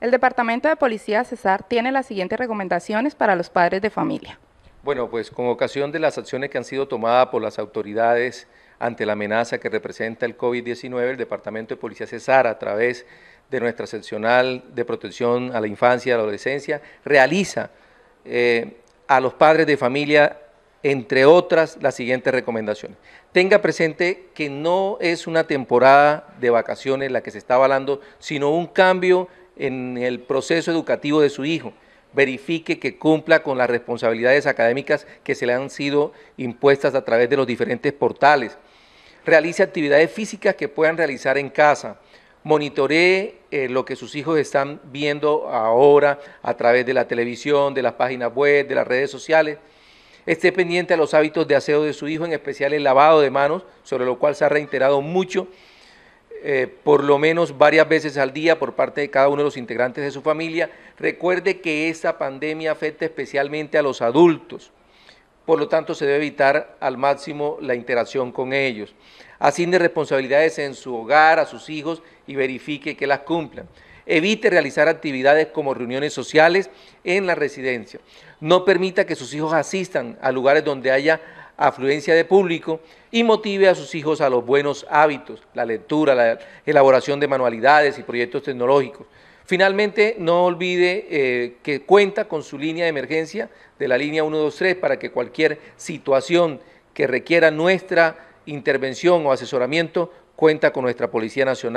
El Departamento de Policía Cesar tiene las siguientes recomendaciones para los padres de familia. Bueno, pues con ocasión de las acciones que han sido tomadas por las autoridades ante la amenaza que representa el COVID-19, el Departamento de Policía Cesar, a través de nuestra seccional de protección a la infancia y la adolescencia, realiza eh, a los padres de familia, entre otras, las siguientes recomendaciones. Tenga presente que no es una temporada de vacaciones la que se está avalando, sino un cambio en el proceso educativo de su hijo. Verifique que cumpla con las responsabilidades académicas que se le han sido impuestas a través de los diferentes portales. Realice actividades físicas que puedan realizar en casa. Monitoree eh, lo que sus hijos están viendo ahora a través de la televisión, de las páginas web, de las redes sociales. Esté pendiente a los hábitos de aseo de su hijo, en especial el lavado de manos, sobre lo cual se ha reiterado mucho eh, por lo menos varias veces al día por parte de cada uno de los integrantes de su familia. Recuerde que esta pandemia afecta especialmente a los adultos, por lo tanto se debe evitar al máximo la interacción con ellos. Asigne responsabilidades en su hogar a sus hijos y verifique que las cumplan. Evite realizar actividades como reuniones sociales en la residencia. No permita que sus hijos asistan a lugares donde haya afluencia de público y motive a sus hijos a los buenos hábitos, la lectura, la elaboración de manualidades y proyectos tecnológicos. Finalmente, no olvide eh, que cuenta con su línea de emergencia de la línea 123 para que cualquier situación que requiera nuestra intervención o asesoramiento cuenta con nuestra Policía Nacional.